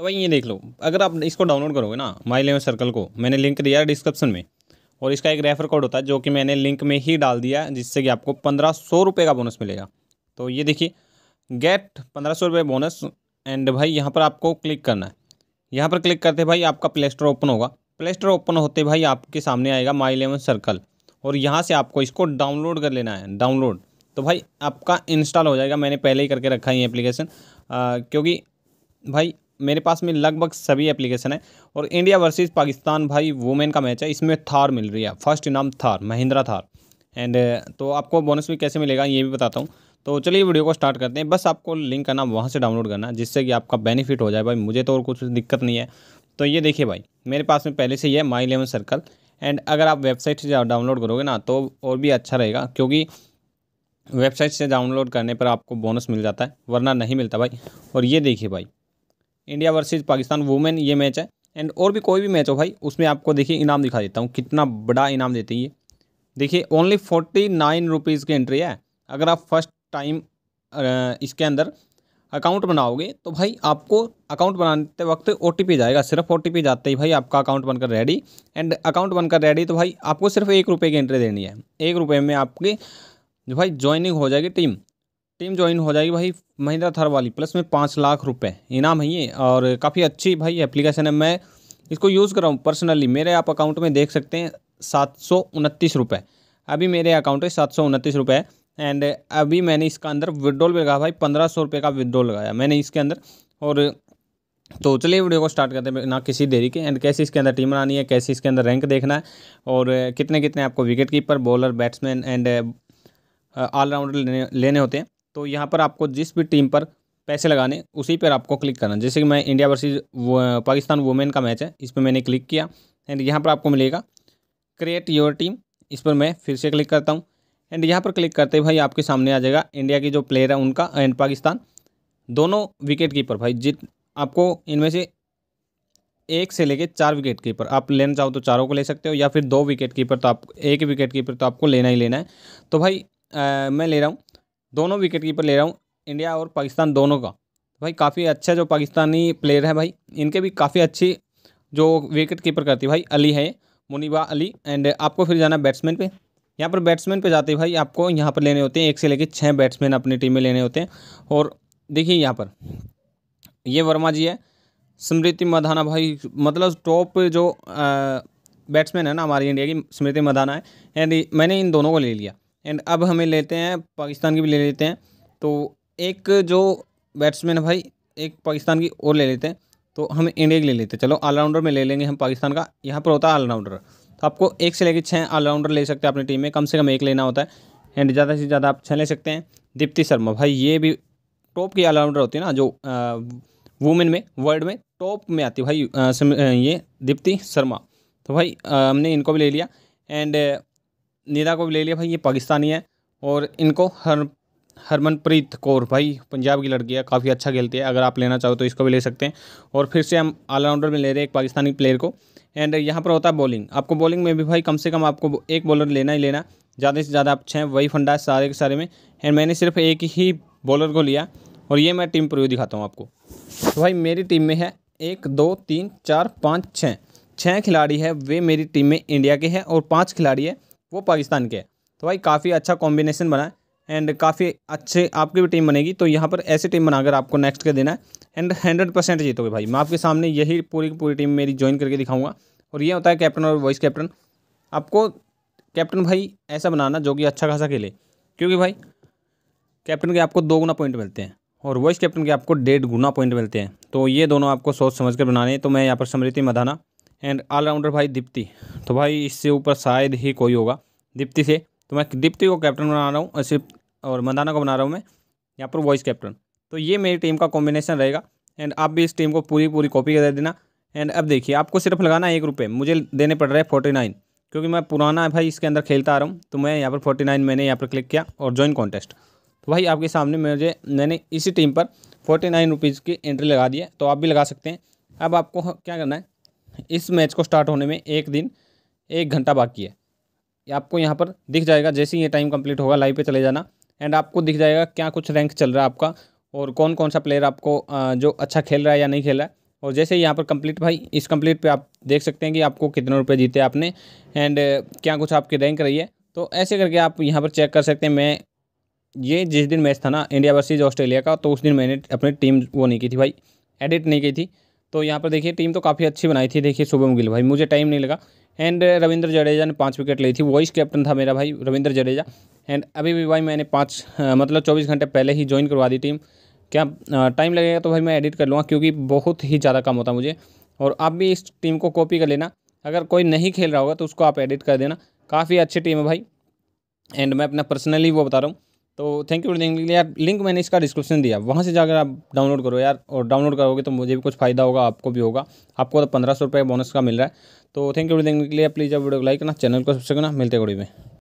तो भाई ये देख लो अगर आप इसको डाउनलोड करोगे ना माई लेवन सर्कल को मैंने लिंक दिया है डिस्क्रिप्शन में और इसका एक रेफर कोड होता है जो कि मैंने लिंक में ही डाल दिया जिससे कि आपको पंद्रह सौ रुपये का बोनस मिलेगा तो ये देखिए गेट पंद्रह सौ रुपये बोनस एंड भाई यहाँ पर आपको क्लिक करना है यहाँ पर क्लिक करते भाई आपका प्ले स्टोर ओपन होगा प्ले स्टोर ओपन होते भाई आपके सामने आएगा माई इलेवन सर्कल और यहाँ से आपको इसको डाउनलोड कर लेना है डाउनलोड तो भाई आपका इंस्टॉल हो जाएगा मैंने पहले ही करके रखा है ये एप्लीकेशन क्योंकि भाई मेरे पास में लगभग सभी एप्लीकेशन है और इंडिया वर्सेस पाकिस्तान भाई वुमेन का मैच है इसमें थार मिल रही है फर्स्ट इनाम थार महिंद्रा थार एंड uh, तो आपको बोनस भी कैसे मिलेगा ये भी बताता हूँ तो चलिए वीडियो को स्टार्ट करते हैं बस आपको लिंक करना वहाँ से डाउनलोड करना जिससे कि आपका बेनिफिट हो जाए भाई मुझे तो और कुछ दिक्कत नहीं है तो ये देखिए भाई मेरे पास में पहले से ही है माई इलेवन सर्कल एंड अगर आप वेबसाइट से डाउनलोड करोगे ना तो और भी अच्छा रहेगा क्योंकि वेबसाइट से डाउनलोड करने पर आपको बोनस मिल जाता है वरना नहीं मिलता भाई और ये देखिए भाई इंडिया वर्सेज पाकिस्तान वुमेन ये मैच है एंड और भी कोई भी मैच हो भाई उसमें आपको देखिए इनाम दिखा देता हूँ कितना बड़ा इनाम देते हैं ये देखिए ओनली फोर्टी नाइन रुपीज़ की एंट्री है अगर आप फर्स्ट टाइम इसके अंदर अकाउंट बनाओगे तो भाई आपको अकाउंट बनाते वक्त ओ जाएगा सिर्फ ओ जाते ही भाई आपका अकाउंट बनकर रेडी एंड अकाउंट बनकर रेडी तो भाई आपको सिर्फ एक रुपये की एंट्री देनी है एक रुपये में आपकी जो भाई ज्वाइनिंग हो जाएगी टीम टीम ज्वाइन हो जाएगी भाई महिंद्रा थार वाली प्लस में पाँच लाख रुपए इनाम है ये और काफ़ी अच्छी भाई एप्लीकेशन है मैं इसको यूज़ कर रहा हूँ पर्सनली मेरे आप अकाउंट में देख सकते हैं सात सौ उनतीस रुपये अभी मेरे अकाउंट में सात सौ उनतीस रुपये एंड अभी मैंने इसका अंदर विड्रॉल भी लगाया भाई पंद्रह सौ रुपये का विड्रॉल लगाया मैंने इसके अंदर और तो चलिए वीडियो को स्टार्ट करते हैं ना किसी देरी के एंड कैसे इसके अंदर टीम बनानी है कैसे इसके अंदर रैंक देखना है और कितने कितने आपको wicket keeper bowler batsman and all rounder लेने लेने होते हैं तो यहाँ पर आपको जिस भी टीम पर पैसे लगाने उसी पर आपको क्लिक करना जैसे कि मैं इंडिया वर्सेज पाकिस्तान वुमेन का मैच है इस पर मैंने क्लिक किया एंड यहाँ पर आपको मिलेगा क्रिएट योर टीम इस पर मैं फिर से क्लिक करता हूँ एंड यहाँ पर क्लिक करते भाई आपके सामने आ जाएगा इंडिया की जो प्लेयर है उनका एंड पाकिस्तान दोनों विकेट कीपर भाई जित आपको इनमें से एक से लेके चार विकेट कीपर आप लेना चाहो तो चारों को ले सकते हो या फिर दो विकेट कीपर तो आप एक विकेट कीपर तो आपको लेना ही लेना है तो भाई आ, मैं ले रहा हूँ दोनों विकेट कीपर ले रहा हूँ इंडिया और पाकिस्तान दोनों का भाई काफ़ी अच्छा जो पाकिस्तानी प्लेयर है भाई इनके भी काफ़ी अच्छी जो विकेट कीपर करती भाई अली है मुनीबा अली एंड आपको फिर जाना बैट्समैन पे यहाँ पर बैट्समैन पे जाते भाई आपको यहाँ पर लेने होते हैं एक से लेकर छः बैट्समैन अपनी टीम में लेने होते हैं और देखिए यहाँ पर ये वर्मा जी है स्मृति मधाना भाई मतलब टॉप जो बैट्समैन है ना हमारी इंडिया की स्मृति मधाना है एंड मैंने इन दोनों को ले लिया एंड अब हमें लेते हैं पाकिस्तान की भी ले लेते हैं तो एक जो बैट्समैन है भाई एक पाकिस्तान की और ले लेते हैं तो हम इंडिया की ले लेते हैं चलो ऑलराउंडर में ले लेंगे हम पाकिस्तान का यहाँ पर होता है ऑलराउंडर तो आपको एक से लेकर छः ऑलराउंडर ले सकते हैं अपनी टीम में कम से कम एक लेना होता है एंड ज़्यादा से ज़्यादा आप छः ले सकते हैं दीप्ति शर्मा भाई ये भी टॉप की ऑलराउंडर होती है ना जो वुमेन में वर्ल्ड में टॉप में आती है भाई आ, ये दीप्ति शर्मा तो भाई आ, हमने इनको भी ले लिया एंड नेता को भी ले लिया भाई ये पाकिस्तानी है और इनको हर हरमनप्रीत कौर भाई पंजाब की लड़की है काफ़ी अच्छा खेलती है अगर आप लेना चाहो तो इसको भी ले सकते हैं और फिर से हम ऑलराउंडर में ले रहे हैं एक पाकिस्तानी प्लेयर को एंड यहाँ पर होता है बॉलिंग आपको बॉलिंग में भी भाई कम से कम आपको एक बॉलर लेना ही लेना ज़्यादा से ज़्यादा आप छः वही फंडा है सारे के सारे में एंड मैंने सिर्फ एक ही बॉलर को लिया और ये मैं टीम प्रिव्यू दिखाता हूँ आपको तो भाई मेरी टीम में है एक दो तीन चार पाँच छः छः खिलाड़ी है वे मेरी टीम में इंडिया के हैं और पाँच खिलाड़ी है वो पाकिस्तान के तो भाई काफ़ी अच्छा कॉम्बिनेशन बना है एंड काफ़ी अच्छे आपकी भी टीम बनेगी तो यहाँ पर ऐसी टीम बनाकर आपको नेक्स्ट के देना है एंड हंड्रेड परसेंट जीतोगे भाई मैं आपके सामने यही पूरी पूरी टीम मेरी ज्वाइन करके दिखाऊंगा और ये होता है कैप्टन और वाइस कैप्टन आपको कैप्टन भाई ऐसा बनाना जो कि अच्छा खासा खेले क्योंकि भाई कैप्टन के आपको दो गुना पॉइंट मिलते हैं और वाइस कैप्टन के आपको डेढ़ गुना पॉइंट मिलते हैं तो ये दोनों आपको सोच समझ कर बनाने तो मैं यहाँ पर समृति मधाना एंड ऑलराउंडर भाई दीप्ति तो भाई इससे ऊपर शायद ही कोई होगा दीप्ति से तो मैं दीप्ति को कैप्टन बना रहा हूँ सिर्फ और मंदाना को बना रहा हूँ मैं यहाँ पर वॉइस कैप्टन तो ये मेरी टीम का कॉम्बिनेशन रहेगा एंड आप भी इस टीम को पूरी पूरी कॉपी कर देना एंड अब देखिए आपको सिर्फ लगाना है एक रुपये मुझे देने पड़ रहे हैं फोर्टी नाइन क्योंकि मैं पुराना भाई इसके अंदर खेलता आ रहा हूँ तो मैं यहाँ पर फोर्टी नाइन मैंने यहाँ पर क्लिक किया और ज्वाइन कॉन्टेस्ट तो भाई आपके सामने मुझे मैंने इसी टीम पर फोर्टी नाइन रुपीज़ की एंट्री लगा दी है तो आप भी लगा सकते हैं अब आपको क्या करना है इस मैच को स्टार्ट होने में एक दिन एक घंटा बाकी है आपको यहाँ पर दिख जाएगा जैसे ही ये टाइम कंप्लीट होगा लाइव पे चले जाना एंड आपको दिख जाएगा क्या कुछ रैंक चल रहा है आपका और कौन कौन सा प्लेयर आपको जो अच्छा खेल रहा है या नहीं खेल रहा है और जैसे यहाँ पर कंप्लीट भाई इस कंप्लीट पे आप देख सकते हैं कि आपको कितने रुपए जीते आपने एंड क्या कुछ आपकी रैंक रही है तो ऐसे करके आप यहाँ पर चेक कर सकते हैं मैं ये जिस दिन मैच था ना इंडिया वर्सेज ऑस्ट्रेलिया का तो उस दिन मैंने अपनी टीम वो नहीं की थी भाई एडिट नहीं की थी तो यहाँ पर देखिए टीम तो काफ़ी अच्छी बनाई थी देखिए शुभम गिल भाई मुझे टाइम नहीं लगा एंड uh, रविंद्र जडेजा ने पाँच विकेट ली थी वॉइस कैप्टन था मेरा भाई रविंद्र जडेजा एंड अभी भी भाई मैंने पाँच uh, मतलब चौबीस घंटे पहले ही ज्वाइन करवा दी टीम क्या टाइम uh, लगेगा तो भाई मैं एडिट कर लूँगा क्योंकि बहुत ही ज़्यादा कम होता मुझे और आप भी इस टीम को कॉपी कर लेना अगर कोई नहीं खेल रहा होगा तो उसको आप एडिट कर देना काफ़ी अच्छी टीम है भाई एंड मैं अपना पर्सनली वो बता रहा हूँ तो थैंक यू देखने के लिए यार लिंक मैंने इसका डिस्क्रिप्शन दिया वहाँ से जाकर आप डाउनलोड करो यार और डाउनलोड करोगे तो मुझे भी कुछ फायदा होगा आपको भी होगा आपको तो पंद्रह सौ रुपये बोनस का मिल रहा है तो थैंक यू देखने के लिए प्लीज़ आप वीडियो को लाइक करना चैनल को सब्सक्राइब करना मिलते कड़ी में